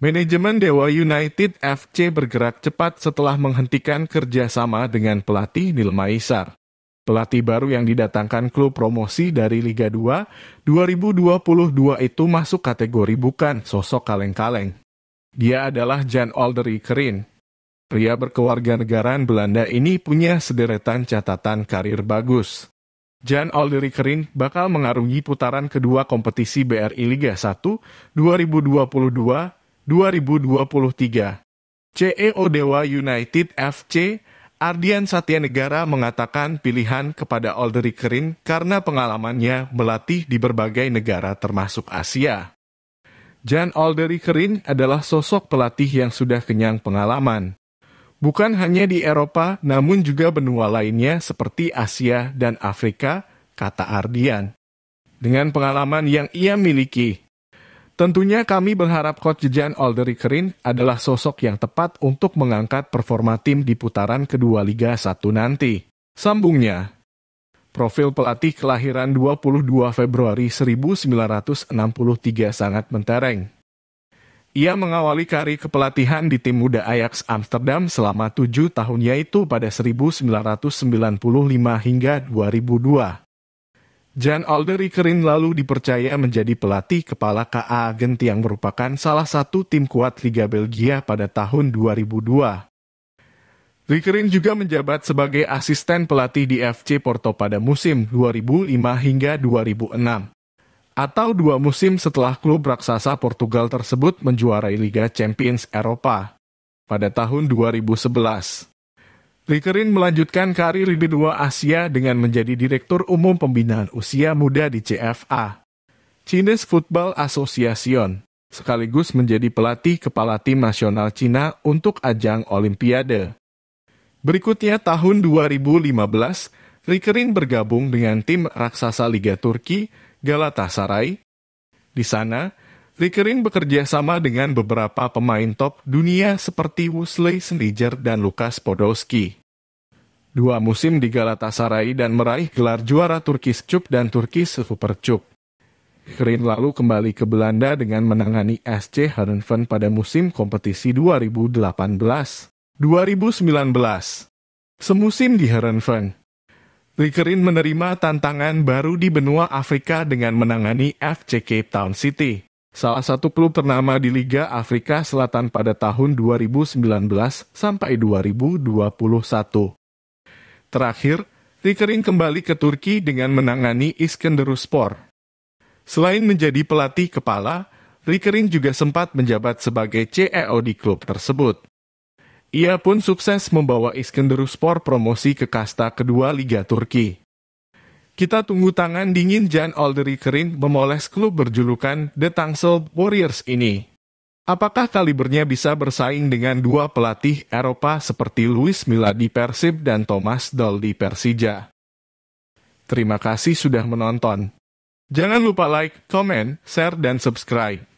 Manajemen Dewa United FC bergerak cepat setelah menghentikan kerjasama dengan pelatih Nil Maisar. Pelatih baru yang didatangkan klub promosi dari Liga 2 2022 itu masuk kategori bukan sosok kaleng-kaleng. Dia adalah Jan Aldery Kerin, Pria berkeluarga negara Belanda ini punya sederetan catatan karir bagus. Jan Olderikerin bakal mengarungi putaran kedua kompetisi BRI Liga 1 2022-2023. CEO Dewa United FC Ardian Satyanegara mengatakan pilihan kepada Olderikerin karena pengalamannya melatih di berbagai negara termasuk Asia. Jan Olderikerin adalah sosok pelatih yang sudah kenyang pengalaman bukan hanya di Eropa, namun juga benua lainnya seperti Asia dan Afrika, kata Ardian. Dengan pengalaman yang ia miliki, tentunya kami berharap Coach Jan Olderikerin adalah sosok yang tepat untuk mengangkat performa tim di putaran kedua Liga 1 nanti. Sambungnya, profil pelatih kelahiran 22 Februari 1963 sangat mentereng. Ia mengawali karir kepelatihan di tim muda Ajax Amsterdam selama tujuh tahun yaitu pada 1995 hingga 2002. Jan Alderikerin lalu dipercaya menjadi pelatih kepala KA Gent yang merupakan salah satu tim kuat Liga Belgia pada tahun 2002. Rikerin juga menjabat sebagai asisten pelatih di FC Porto pada musim 2005 hingga 2006 atau dua musim setelah klub raksasa Portugal tersebut menjuarai Liga Champions Eropa pada tahun 2011. Rikerin melanjutkan karir di dua Asia dengan menjadi Direktur Umum Pembinaan Usia Muda di CFA, Chinese Football Association, sekaligus menjadi pelatih kepala tim nasional Cina untuk ajang Olimpiade. Berikutnya tahun 2015, Rikerin bergabung dengan tim raksasa Liga Turki, Galatasaray. Di sana, Rickering bekerja sama dengan beberapa pemain top dunia seperti Wesley Sneijder dan Lukas Podolski. Dua musim di Galatasaray dan meraih gelar juara Turkish Cup dan Turkish Super Cup. Green lalu kembali ke Belanda dengan menangani SC Heerenveen pada musim kompetisi 2018-2019. Semusim di Heerenveen, Likerin menerima tantangan baru di benua Afrika dengan menangani FC Cape Town City. Salah satu klub ternama di Liga Afrika Selatan pada tahun 2019 sampai 2021. Terakhir, Likerin kembali ke Turki dengan menangani Iskenderuspor. Selain menjadi pelatih kepala, Rikering juga sempat menjabat sebagai CEO di klub tersebut. Ia pun sukses membawa Iskenderunspor promosi ke kasta kedua Liga Turki. Kita tunggu tangan dingin Jan Olderikerin memoles klub berjulukan The Tangsel Warriors ini. Apakah kalibernya bisa bersaing dengan dua pelatih Eropa seperti Luis Milla di Persib dan Thomas Doll di Persija? Terima kasih sudah menonton. Jangan lupa like, comment, share, dan subscribe.